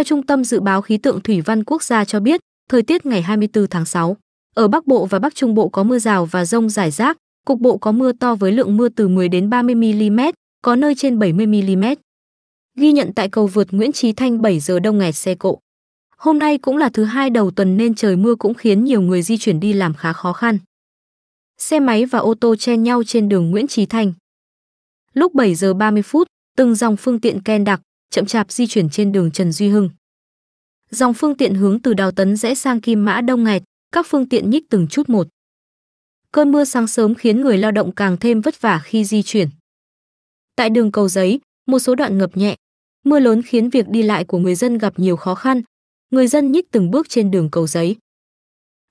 Theo Trung tâm Dự báo Khí tượng Thủy văn Quốc gia cho biết, thời tiết ngày 24 tháng 6, ở Bắc Bộ và Bắc Trung Bộ có mưa rào và rông rải rác, cục bộ có mưa to với lượng mưa từ 10 đến 30 mm, có nơi trên 70 mm. Ghi nhận tại cầu vượt Nguyễn Trí Thanh 7 giờ đông nghẹt xe cộ. Hôm nay cũng là thứ hai đầu tuần nên trời mưa cũng khiến nhiều người di chuyển đi làm khá khó khăn. Xe máy và ô tô chen nhau trên đường Nguyễn Trí Thanh. Lúc 7 giờ 30 phút, từng dòng phương tiện ken đặc, chậm chạp di chuyển trên đường Trần Duy Hưng dòng phương tiện hướng từ Đào Tấn rẽ sang Kim Mã Đông Nghẹt, các phương tiện nhích từng chút một. Cơn mưa sáng sớm khiến người lao động càng thêm vất vả khi di chuyển. Tại đường cầu giấy, một số đoạn ngập nhẹ, mưa lớn khiến việc đi lại của người dân gặp nhiều khó khăn. Người dân nhích từng bước trên đường cầu giấy.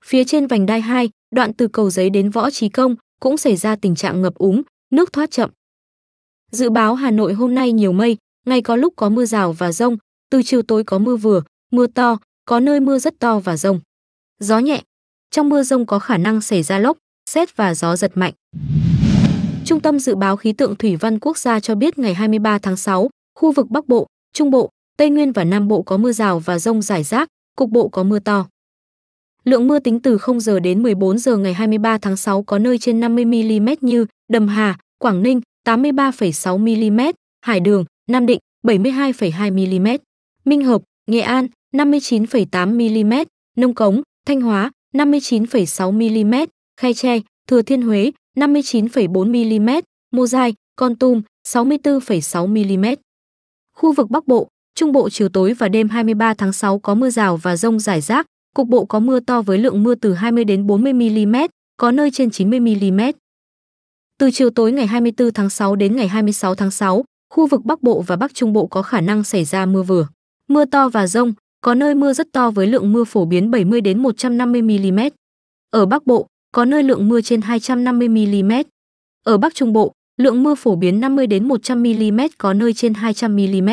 Phía trên vành đai 2, đoạn từ cầu giấy đến Võ Trí Công cũng xảy ra tình trạng ngập úng, nước thoát chậm. Dự báo Hà Nội hôm nay nhiều mây, ngày có lúc có mưa rào và rông, từ chiều tối có mưa vừa, mưa to, có nơi mưa rất to và rông. Gió nhẹ, trong mưa rông có khả năng xảy ra lốc, xét và gió giật mạnh. Trung tâm Dự báo Khí tượng Thủy văn Quốc gia cho biết ngày 23 tháng 6, khu vực Bắc Bộ, Trung Bộ, Tây Nguyên và Nam Bộ có mưa rào và rông rải rác, cục bộ có mưa to. Lượng mưa tính từ 0 giờ đến 14 giờ ngày 23 tháng 6 có nơi trên 50 mm như Đầm Hà, Quảng Ninh 83,6 mm, Hải Đường, Nam Định 72,2 mm, Minh Hợp, Nghệ An 59,8 mm, Nông Cống, Thanh Hóa 59,6 mm, Khai Tre, Thừa Thiên Huế 59,4 mm, Mô Giai, Con Tum 64,6 mm. Khu vực Bắc Bộ, Trung Bộ chiều tối và đêm 23 tháng 6 có mưa rào và rông rải rác, cục bộ có mưa to với lượng mưa từ 20 đến 40 mm, có nơi trên 90 mm. Từ chiều tối ngày 24 tháng 6 đến ngày 26 tháng 6, khu vực Bắc Bộ và Bắc Trung Bộ có khả năng xảy ra mưa vừa. Mưa to và rông, có nơi mưa rất to với lượng mưa phổ biến 70 đến 150 mm. Ở Bắc Bộ, có nơi lượng mưa trên 250 mm. Ở Bắc Trung Bộ, lượng mưa phổ biến 50 đến 100 mm có nơi trên 200 mm.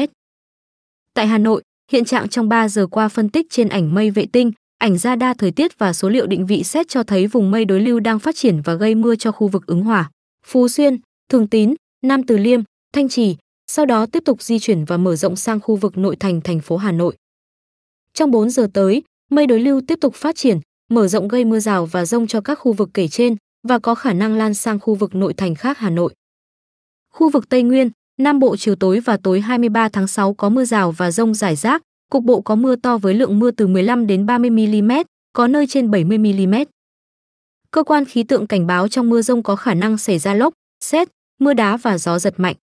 Tại Hà Nội, hiện trạng trong 3 giờ qua phân tích trên ảnh mây vệ tinh, ảnh đa thời tiết và số liệu định vị xét cho thấy vùng mây đối lưu đang phát triển và gây mưa cho khu vực ứng hòa, Phú Xuyên, Thường Tín, Nam Từ Liêm, Thanh Trì, sau đó tiếp tục di chuyển và mở rộng sang khu vực nội thành thành phố Hà Nội. Trong 4 giờ tới, mây đối lưu tiếp tục phát triển, mở rộng gây mưa rào và rông cho các khu vực kể trên và có khả năng lan sang khu vực nội thành khác Hà Nội. Khu vực Tây Nguyên, Nam Bộ chiều tối và tối 23 tháng 6 có mưa rào và rông rải rác, cục bộ có mưa to với lượng mưa từ 15 đến 30 mm, có nơi trên 70 mm. Cơ quan khí tượng cảnh báo trong mưa rông có khả năng xảy ra lốc, xét, mưa đá và gió giật mạnh.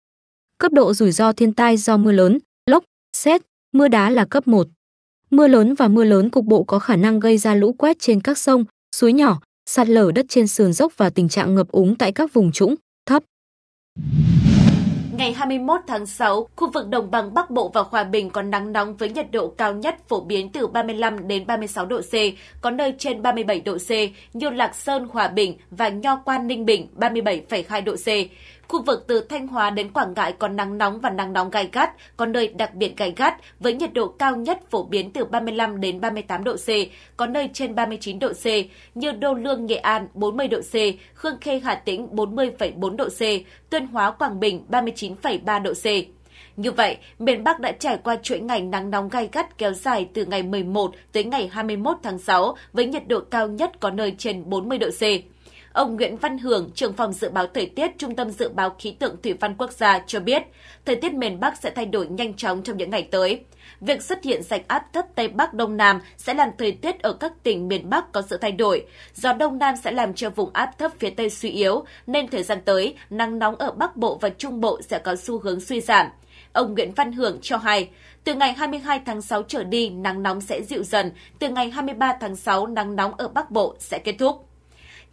Cấp độ rủi ro thiên tai do mưa lớn, lốc, xét, mưa đá là cấp 1. Mưa lớn và mưa lớn cục bộ có khả năng gây ra lũ quét trên các sông, suối nhỏ, sạt lở đất trên sườn dốc và tình trạng ngập úng tại các vùng trũng, thấp. Ngày 21 tháng 6, khu vực đồng bằng Bắc Bộ và Hòa Bình có nắng nóng với nhiệt độ cao nhất phổ biến từ 35 đến 36 độ C, có nơi trên 37 độ C như Lạc Sơn, Hòa Bình và Nho Quan, Ninh Bình 37,2 độ C. Khu vực từ Thanh Hóa đến Quảng Ngãi có nắng nóng và nắng nóng gai gắt, có nơi đặc biệt gai gắt với nhiệt độ cao nhất phổ biến từ 35 đến 38 độ C, có nơi trên 39 độ C như Đô Lương Nghệ An 40 độ C, Khương Khê Hà Tĩnh 40,4 độ C, Tuyên Hóa Quảng Bình 39,3 độ C. Như vậy, miền Bắc đã trải qua chuỗi ngày nắng nóng gai gắt kéo dài từ ngày 11 tới ngày 21 tháng 6 với nhiệt độ cao nhất có nơi trên 40 độ C. Ông Nguyễn Văn Hưởng, trưởng phòng dự báo thời tiết, Trung tâm dự báo khí tượng thủy văn quốc gia cho biết, thời tiết miền Bắc sẽ thay đổi nhanh chóng trong những ngày tới. Việc xuất hiện rãnh áp thấp Tây Bắc Đông Nam sẽ làm thời tiết ở các tỉnh miền Bắc có sự thay đổi. Gió Đông Nam sẽ làm cho vùng áp thấp phía Tây suy yếu, nên thời gian tới, nắng nóng ở Bắc Bộ và Trung Bộ sẽ có xu hướng suy giảm. Ông Nguyễn Văn Hưởng cho hay, từ ngày 22 tháng 6 trở đi, nắng nóng sẽ dịu dần, từ ngày 23 tháng 6 nắng nóng ở Bắc Bộ sẽ kết thúc.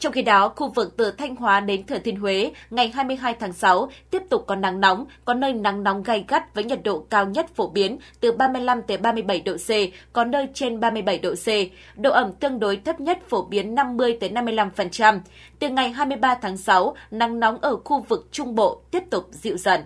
Trong khi đó, khu vực từ Thanh Hóa đến Thừa Thiên Huế ngày 22 tháng 6 tiếp tục có nắng nóng, có nơi nắng nóng gay gắt với nhiệt độ cao nhất phổ biến từ 35 tới 37 độ C, có nơi trên 37 độ C. Độ ẩm tương đối thấp nhất phổ biến 50 tới 55%. Từ ngày 23 tháng 6, nắng nóng ở khu vực Trung Bộ tiếp tục dịu dần.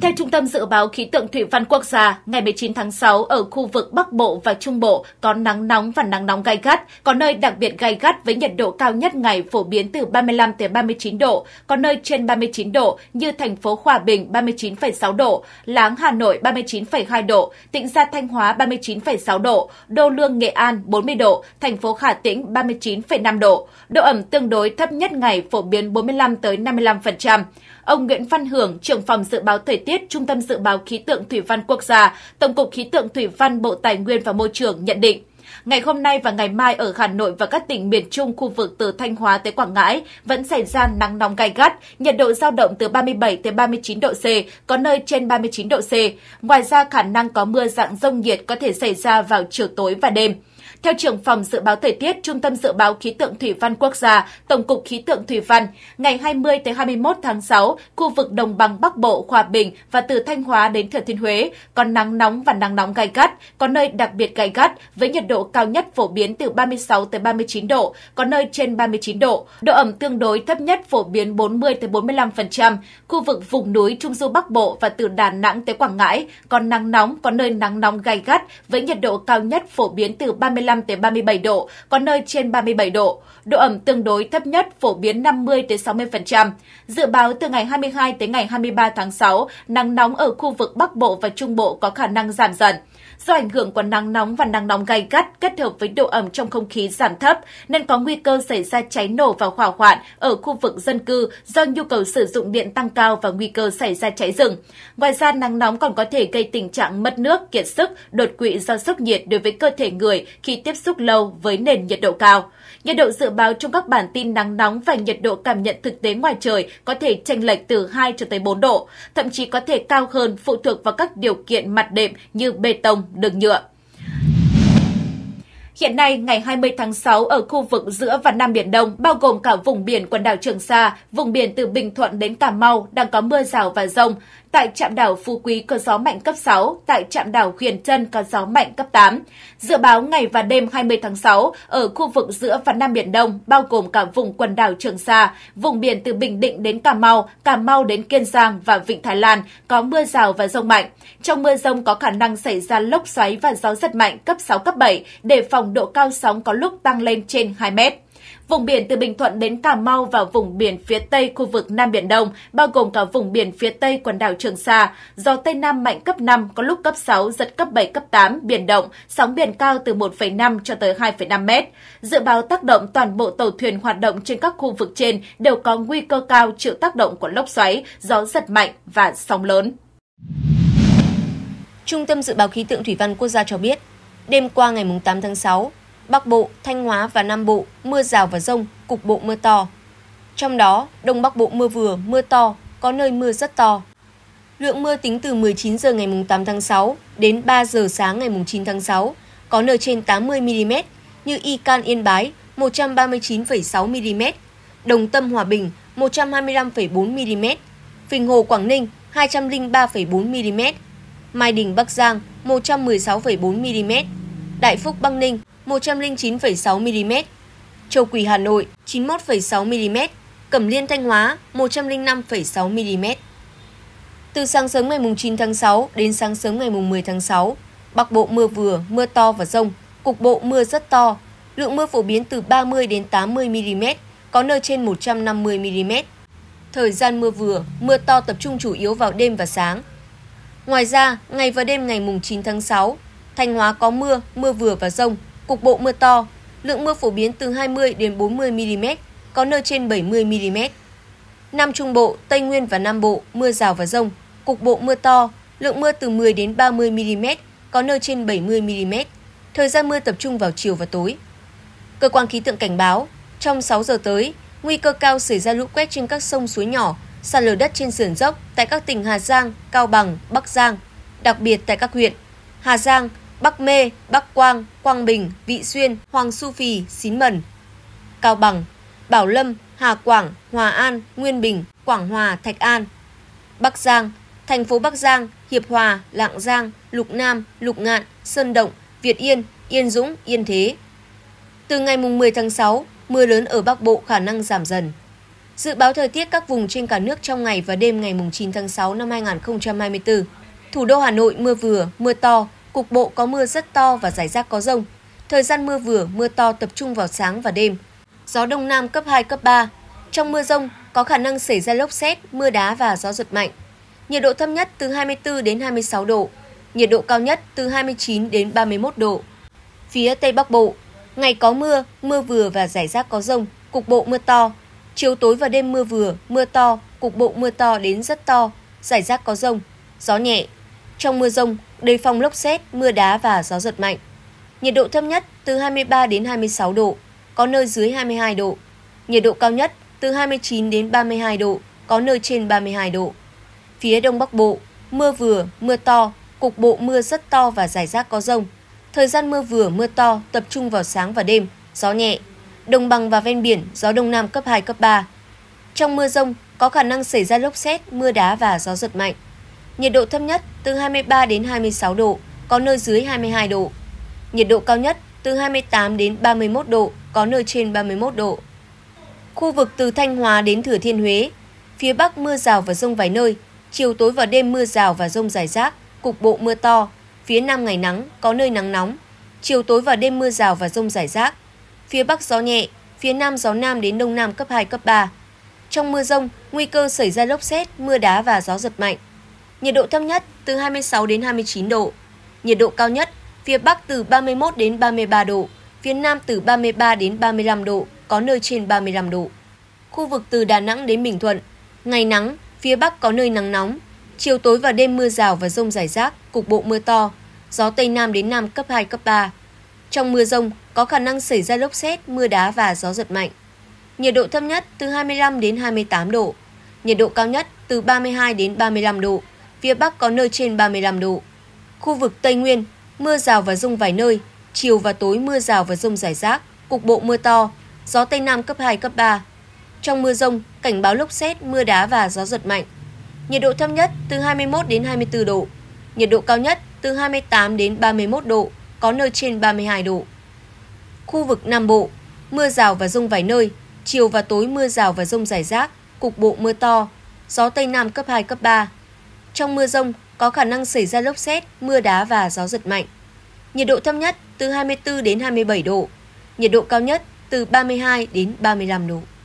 Theo Trung tâm Dự báo Khí tượng Thủy văn Quốc gia, ngày 19 tháng 6 ở khu vực Bắc Bộ và Trung Bộ có nắng nóng và nắng nóng gai gắt, có nơi đặc biệt gai gắt với nhiệt độ cao nhất ngày phổ biến từ 35 tới 39 độ, có nơi trên 39 độ như thành phố Hòa Bình 39,6 độ, Láng Hà Nội 39,2 độ, tỉnh Gia Thanh Hóa 39,6 độ, Đô Lương Nghệ An 40 độ, thành phố Hà Tĩnh 39,5 độ. Độ ẩm tương đối thấp nhất ngày phổ biến 45 tới 55%. Ông Nguyễn Văn Hưởng, trưởng phòng dự báo thời tiết Trung tâm Dự báo Khí tượng Thủy văn Quốc gia, Tổng cục Khí tượng Thủy văn Bộ Tài nguyên và Môi trường nhận định. Ngày hôm nay và ngày mai ở Hà Nội và các tỉnh miền Trung khu vực từ Thanh Hóa tới Quảng Ngãi vẫn xảy ra nắng nóng gai gắt, nhiệt độ dao động từ 37 tới 39 độ C, có nơi trên 39 độ C. Ngoài ra khả năng có mưa dạng rông nhiệt có thể xảy ra vào chiều tối và đêm. Theo trưởng phòng dự báo thời tiết, Trung tâm dự báo khí tượng thủy văn quốc gia, Tổng cục khí tượng thủy văn, ngày 20 tới 21 tháng 6, khu vực đồng bằng Bắc Bộ, Hòa Bình và từ Thanh Hóa đến Thừa Thiên Huế có nắng nóng và nắng nóng gai gắt, có nơi đặc biệt gai gắt với nhiệt độ cao nhất phổ biến từ 36 tới 39 độ, có nơi trên 39 độ. Độ ẩm tương đối thấp nhất phổ biến 40 tới 45%. Khu vực vùng núi Trung du Bắc Bộ và từ Đà Nẵng tới Quảng Ngãi có nắng nóng, có nơi nắng nóng gai gắt với nhiệt độ cao nhất phổ biến từ 30 35 đến 37 độ, có nơi trên 37 độ. Độ ẩm tương đối thấp nhất phổ biến 50 đến 60%. Dự báo từ ngày 22 tới ngày 23 tháng 6, nắng nóng ở khu vực Bắc Bộ và Trung Bộ có khả năng giảm dần. Do ảnh hưởng của nắng nóng và nắng nóng gay gắt kết hợp với độ ẩm trong không khí giảm thấp nên có nguy cơ xảy ra cháy nổ và hỏa hoạn ở khu vực dân cư do nhu cầu sử dụng điện tăng cao và nguy cơ xảy ra cháy rừng. Ngoài ra, nắng nóng còn có thể gây tình trạng mất nước, kiệt sức, đột quỵ do sốc nhiệt đối với cơ thể người khi tiếp xúc lâu với nền nhiệt độ cao. Nhiệt độ dự báo trong các bản tin nắng nóng và nhiệt độ cảm nhận thực tế ngoài trời có thể chênh lệch từ 2 cho tới 4 độ, thậm chí có thể cao hơn phụ thuộc vào các điều kiện mặt đệm như bê tông, đường nhựa. Hiện nay, ngày 20 tháng 6 ở khu vực giữa và Nam Biển Đông, bao gồm cả vùng biển quần đảo Trường Sa, vùng biển từ Bình Thuận đến Cà Mau đang có mưa rào và rông. Tại trạm đảo Phú Quý có gió mạnh cấp 6, tại trạm đảo Huyền Trân có gió mạnh cấp 8. Dự báo ngày và đêm 20 tháng 6 ở khu vực giữa và Nam Biển Đông, bao gồm cả vùng quần đảo Trường Sa, vùng biển từ Bình Định đến Cà Mau, Cà Mau đến Kiên Giang và Vịnh Thái Lan có mưa rào và rông mạnh. Trong mưa rông có khả năng xảy ra lốc xoáy và gió giật mạnh cấp 6, cấp 7 để phòng phòng độ cao sóng có lúc tăng lên trên 2 mét. Vùng biển từ Bình Thuận đến Cà Mau và vùng biển phía tây khu vực Nam Biển Đông, bao gồm cả vùng biển phía tây quần đảo Trường Sa, gió Tây Nam mạnh cấp 5, có lúc cấp 6, giật cấp 7, cấp 8, biển động, sóng biển cao từ 1,5 cho tới 2,5 mét. Dự báo tác động toàn bộ tàu thuyền hoạt động trên các khu vực trên đều có nguy cơ cao chịu tác động của lốc xoáy, gió giật mạnh và sóng lớn. Trung tâm Dự báo Khí tượng Thủy văn Quốc gia cho biết, Đêm qua ngày 8 tháng 6, Bắc Bộ, Thanh Hóa và Nam Bộ mưa rào và rông, cục bộ mưa to. Trong đó, Đông Bắc Bộ mưa vừa, mưa to, có nơi mưa rất to. Lượng mưa tính từ 19 giờ ngày 8 tháng 6 đến 3 giờ sáng ngày 9 tháng 6, có nơi trên 80 mm như Y Can Yên Bái 139,6 mm, Đồng Tâm Hòa Bình 125,4 mm, Phình Hồ Quảng Ninh 203,4 mm, Mai Đình Bắc Giang 116,4 mm. Đại Phúc Băng Ninh 109,6 mm, Châu Quỳ Hà Nội 91,6 mm, Cẩm Liên Thanh Hóa 105,6 mm. Từ sáng sớm ngày 9 tháng 6 đến sáng sớm ngày 10 tháng 6, Bắc Bộ mưa vừa, mưa to và rông, cục bộ mưa rất to. Lượng mưa phổ biến từ 30 đến 80 mm, có nơi trên 150 mm. Thời gian mưa vừa, mưa to tập trung chủ yếu vào đêm và sáng. Ngoài ra, ngày và đêm ngày 9 tháng 6, Thanh Hóa có mưa, mưa vừa và rông, cục bộ mưa to, lượng mưa phổ biến từ 20 đến 40 mm, có nơi trên 70 mm. Nam Trung Bộ, Tây Nguyên và Nam Bộ, mưa rào và rông, cục bộ mưa to, lượng mưa từ 10 đến 30 mm, có nơi trên 70 mm. Thời gian mưa tập trung vào chiều và tối. Cơ quan khí tượng cảnh báo, trong 6 giờ tới, nguy cơ cao xảy ra lũ quét trên các sông suối nhỏ, sạt lở đất trên sườn dốc tại các tỉnh Hà Giang, Cao Bằng, Bắc Giang, đặc biệt tại các huyện Hà Giang, Bắc Mê, Bắc Quang, Quang Bình, Vị Xuyên, Hoàng Su Phì, Xín Mần. Cao Bằng, Bảo Lâm, Hà Quảng, Hòa An, Nguyên Bình, Quảng Hòa, Thạch An. Bắc Giang, thành phố Bắc Giang, Hiệp Hòa, Lạng Giang, Lục Nam, Lục Ngạn, Sơn Động, Việt Yên, Yên Dũng, Yên Thế. Từ ngày 10 tháng 6, mưa lớn ở Bắc Bộ khả năng giảm dần. Dự báo thời tiết các vùng trên cả nước trong ngày và đêm ngày 9 tháng 6 năm 2024. Thủ đô Hà Nội mưa vừa, mưa to, cục bộ có mưa rất to và rải rác có rông. Thời gian mưa vừa, mưa to tập trung vào sáng và đêm. Gió đông nam cấp 2, cấp 3. Trong mưa rông có khả năng xảy ra lốc xét, mưa đá và gió giật mạnh. Nhiệt độ thấp nhất từ 24 đến 26 độ, nhiệt độ cao nhất từ 29 đến 31 độ. Phía Tây Bắc Bộ, ngày có mưa, mưa vừa và rải rác có rông, cục bộ mưa to. Chiều tối và đêm mưa vừa, mưa to, cục bộ mưa to đến rất to, rải rác có rông, gió nhẹ, trong mưa rông, đề phòng lốc xét, mưa đá và gió giật mạnh. Nhiệt độ thấp nhất từ 23 đến 26 độ, có nơi dưới 22 độ. Nhiệt độ cao nhất từ 29 đến 32 độ, có nơi trên 32 độ. Phía Đông Bắc Bộ, mưa vừa, mưa to, cục bộ mưa rất to và rải rác có rông. Thời gian mưa vừa, mưa to tập trung vào sáng và đêm, gió nhẹ. Đồng bằng và ven biển, gió Đông Nam cấp 2, cấp 3. Trong mưa rông, có khả năng xảy ra lốc xét, mưa đá và gió giật mạnh. Nhiệt độ thấp nhất từ 23 đến 26 độ, có nơi dưới 22 độ. Nhiệt độ cao nhất từ 28 đến 31 độ, có nơi trên 31 độ. Khu vực từ Thanh Hóa đến Thừa Thiên Huế, phía Bắc mưa rào và rông vài nơi, chiều tối và đêm mưa rào và rông rải rác, cục bộ mưa to, phía Nam ngày nắng, có nơi nắng nóng, chiều tối và đêm mưa rào và rông rải rác. Phía Bắc gió nhẹ, phía Nam gió Nam đến Đông Nam cấp 2, cấp 3. Trong mưa rông, nguy cơ xảy ra lốc xét, mưa đá và gió giật mạnh nhiệt độ thấp nhất từ 26 đến 29 độ. Nhiệt độ cao nhất phía Bắc từ 31 đến 33 độ, phía Nam từ 33 đến 35 độ, có nơi trên 35 độ. Khu vực từ Đà Nẵng đến Bình Thuận, ngày nắng, phía Bắc có nơi nắng nóng, chiều tối và đêm mưa rào và rông rải rác, cục bộ mưa to, gió Tây Nam đến Nam cấp 2, cấp 3. Trong mưa rông có khả năng xảy ra lốc xét, mưa đá và gió giật mạnh. Nhiệt độ thấp nhất từ 25 đến 28 độ, nhiệt độ cao nhất từ 32 đến 35 độ, phía Bắc có nơi trên 35 độ. Khu vực Tây Nguyên, mưa rào và rông vài nơi, chiều và tối mưa rào và rông rải rác, cục bộ mưa to, gió Tây Nam cấp 2, cấp 3. Trong mưa rông, cảnh báo lốc xét, mưa đá và gió giật mạnh. Nhiệt độ thấp nhất từ 21 đến 24 độ, nhiệt độ cao nhất từ 28 đến 31 độ, có nơi trên 32 độ. Khu vực Nam Bộ, mưa rào và rông vài nơi, chiều và tối mưa rào và rông rải rác, cục bộ mưa to, gió Tây Nam cấp 2, cấp 3. Trong mưa rông có khả năng xảy ra lốc xét, mưa đá và gió giật mạnh. Nhiệt độ thấp nhất từ 24 đến 27 độ, nhiệt độ cao nhất từ 32 đến 35 độ.